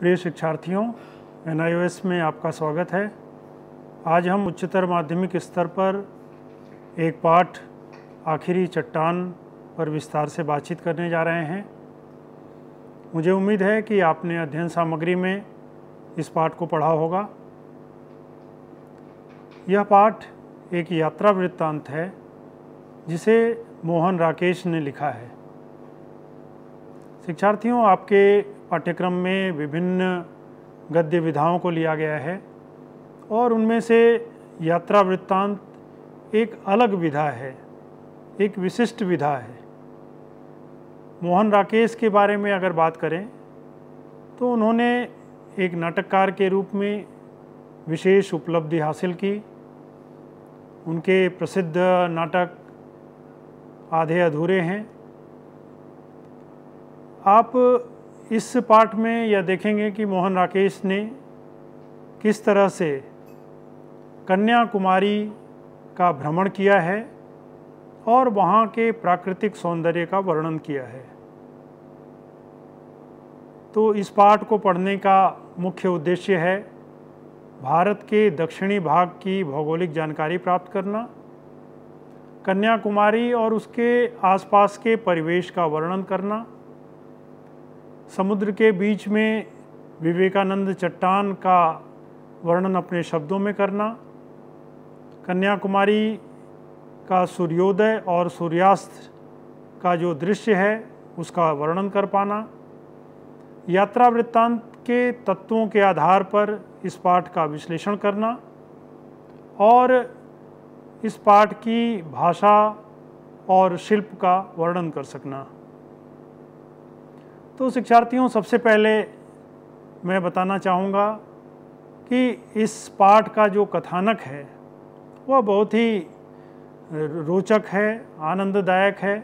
प्रिय शिक्षार्थियों एन में आपका स्वागत है आज हम उच्चतर माध्यमिक स्तर पर एक पाठ आखिरी चट्टान पर विस्तार से बातचीत करने जा रहे हैं मुझे उम्मीद है कि आपने अध्ययन सामग्री में इस पाठ को पढ़ा होगा यह पाठ एक यात्रा वृत्तांत है जिसे मोहन राकेश ने लिखा है शिक्षार्थियों आपके पाठ्यक्रम में विभिन्न गद्य विधाओं को लिया गया है और उनमें से यात्रा वृत्तांत एक अलग विधा है एक विशिष्ट विधा है मोहन राकेश के बारे में अगर बात करें तो उन्होंने एक नाटककार के रूप में विशेष उपलब्धि हासिल की उनके प्रसिद्ध नाटक आधे अधूरे हैं आप इस पाठ में यह देखेंगे कि मोहन राकेश ने किस तरह से कन्याकुमारी का भ्रमण किया है और वहाँ के प्राकृतिक सौंदर्य का वर्णन किया है तो इस पाठ को पढ़ने का मुख्य उद्देश्य है भारत के दक्षिणी भाग की भौगोलिक जानकारी प्राप्त करना कन्याकुमारी और उसके आसपास के परिवेश का वर्णन करना समुद्र के बीच में विवेकानंद चट्टान का वर्णन अपने शब्दों में करना कन्याकुमारी का सूर्योदय और सूर्यास्त का जो दृश्य है उसका वर्णन कर पाना यात्रा वृत्तांत के तत्वों के आधार पर इस पाठ का विश्लेषण करना और इस पाठ की भाषा और शिल्प का वर्णन कर सकना तो शिक्षार्थियों सबसे पहले मैं बताना चाहूँगा कि इस पाठ का जो कथानक है वह बहुत ही रोचक है आनंददायक है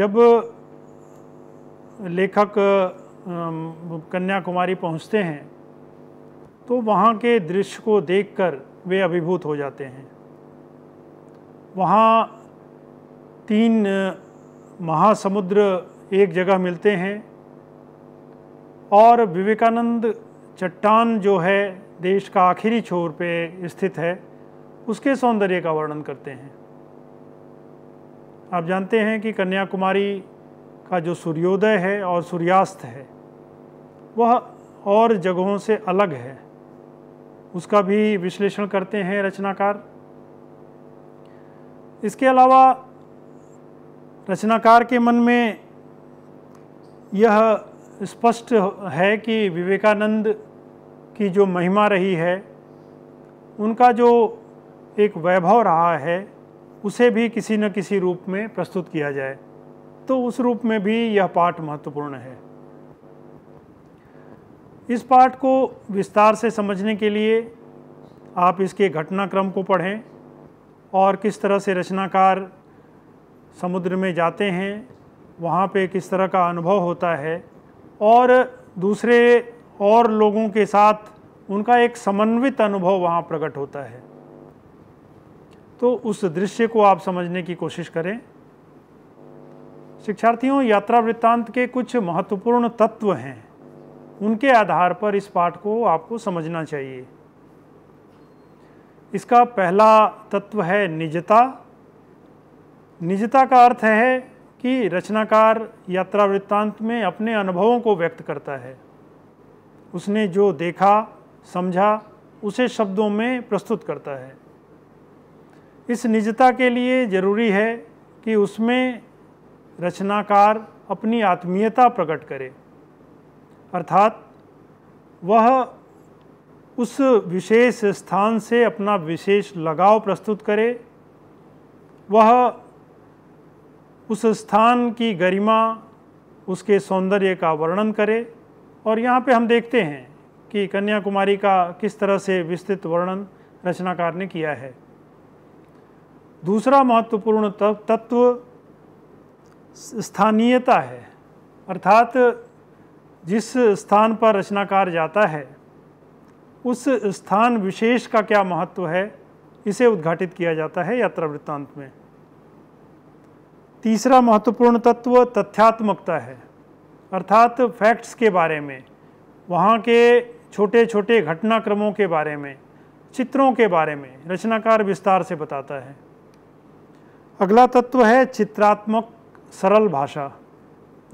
जब लेखक कन्याकुमारी पहुँचते हैं तो वहाँ के दृश्य को देखकर वे अभिभूत हो जाते हैं वहाँ तीन महासमुद्र एक जगह मिलते हैं और विवेकानंद चट्टान जो है देश का आखिरी छोर पे स्थित है उसके सौंदर्य का वर्णन करते हैं आप जानते हैं कि कन्याकुमारी का जो सूर्योदय है और सूर्यास्त है वह और जगहों से अलग है उसका भी विश्लेषण करते हैं रचनाकार इसके अलावा रचनाकार के मन में यह स्पष्ट है कि विवेकानंद की जो महिमा रही है उनका जो एक वैभव रहा है उसे भी किसी न किसी रूप में प्रस्तुत किया जाए तो उस रूप में भी यह पाठ महत्वपूर्ण है इस पाठ को विस्तार से समझने के लिए आप इसके घटनाक्रम को पढ़ें और किस तरह से रचनाकार समुद्र में जाते हैं वहाँ पे किस तरह का अनुभव होता है और दूसरे और लोगों के साथ उनका एक समन्वित अनुभव वहाँ प्रकट होता है तो उस दृश्य को आप समझने की कोशिश करें शिक्षार्थियों यात्रा वृत्तांत के कुछ महत्वपूर्ण तत्व हैं उनके आधार पर इस पाठ को आपको समझना चाहिए इसका पहला तत्व है निजता निजता का अर्थ है कि रचनाकार यात्रा वृत्तांत में अपने अनुभवों को व्यक्त करता है उसने जो देखा समझा उसे शब्दों में प्रस्तुत करता है इस निजता के लिए जरूरी है कि उसमें रचनाकार अपनी आत्मीयता प्रकट करे अर्थात वह उस विशेष स्थान से अपना विशेष लगाव प्रस्तुत करे वह उस स्थान की गरिमा उसके सौंदर्य का वर्णन करे और यहाँ पे हम देखते हैं कि कन्याकुमारी का किस तरह से विस्तृत वर्णन रचनाकार ने किया है दूसरा महत्वपूर्ण तत्व स्थानीयता है अर्थात जिस स्थान पर रचनाकार जाता है उस स्थान विशेष का क्या महत्व है इसे उद्घाटित किया जाता है यात्रा वृत्तांत में तीसरा महत्वपूर्ण तत्व तथ्यात्मकता है अर्थात फैक्ट्स के बारे में वहाँ के छोटे छोटे घटनाक्रमों के बारे में चित्रों के बारे में रचनाकार विस्तार से बताता है अगला तत्व है चित्रात्मक सरल भाषा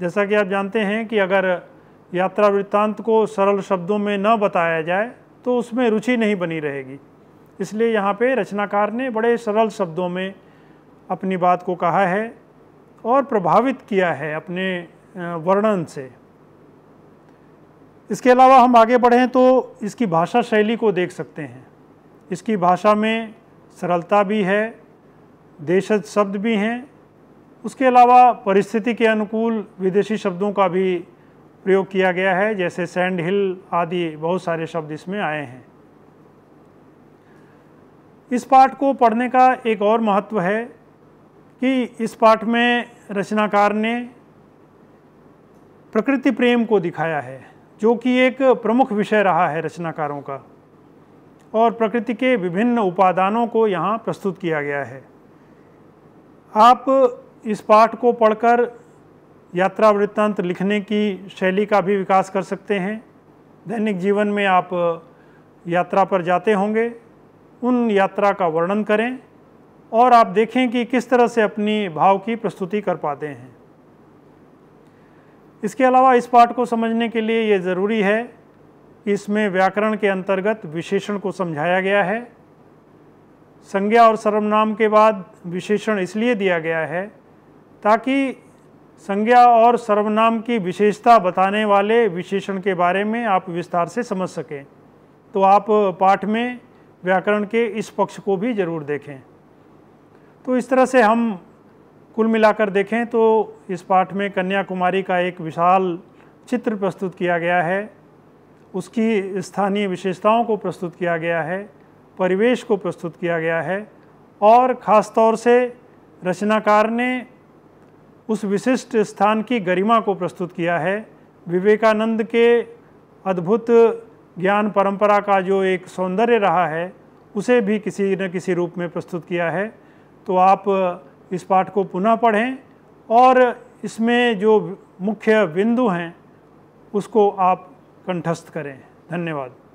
जैसा कि आप जानते हैं कि अगर यात्रा वृत्तांत को सरल शब्दों में न बताया जाए तो उसमें रुचि नहीं बनी रहेगी इसलिए यहाँ पे रचनाकार ने बड़े सरल शब्दों में अपनी बात को कहा है और प्रभावित किया है अपने वर्णन से इसके अलावा हम आगे बढ़ें तो इसकी भाषा शैली को देख सकते हैं इसकी भाषा में सरलता भी है देशज शब्द भी हैं उसके अलावा परिस्थिति के अनुकूल विदेशी शब्दों का भी प्रयोग किया गया है जैसे सैंड हिल आदि बहुत सारे शब्द इसमें आए हैं इस पाठ को पढ़ने का एक और महत्व है कि इस पाठ में रचनाकार ने प्रकृति प्रेम को दिखाया है जो कि एक प्रमुख विषय रहा है रचनाकारों का और प्रकृति के विभिन्न उपादानों को यहाँ प्रस्तुत किया गया है आप इस पाठ को पढ़कर यात्रा वृत्तांत लिखने की शैली का भी विकास कर सकते हैं दैनिक जीवन में आप यात्रा पर जाते होंगे उन यात्रा का वर्णन करें और आप देखें कि किस तरह से अपनी भाव की प्रस्तुति कर पाते हैं इसके अलावा इस पाठ को समझने के लिए ये ज़रूरी है कि इसमें व्याकरण के अंतर्गत विशेषण को समझाया गया है संज्ञा और सर्वनाम के बाद विशेषण इसलिए दिया गया है ताकि संज्ञा और सर्वनाम की विशेषता बताने वाले विशेषण के बारे में आप विस्तार से समझ सकें तो आप पाठ में व्याकरण के इस पक्ष को भी ज़रूर देखें तो इस तरह से हम कुल मिलाकर देखें तो इस पाठ में कन्याकुमारी का एक विशाल चित्र प्रस्तुत किया गया है उसकी स्थानीय विशेषताओं को प्रस्तुत किया गया है परिवेश को प्रस्तुत किया गया है और ख़ास तौर से रचनाकार ने उस विशिष्ट स्थान की गरिमा को प्रस्तुत किया है विवेकानंद के अद्भुत ज्ञान परंपरा का जो एक सौंदर्य रहा है उसे भी किसी न किसी रूप में प्रस्तुत किया है तो आप इस पाठ को पुनः पढ़ें और इसमें जो मुख्य बिंदु हैं उसको आप कंठस्थ करें धन्यवाद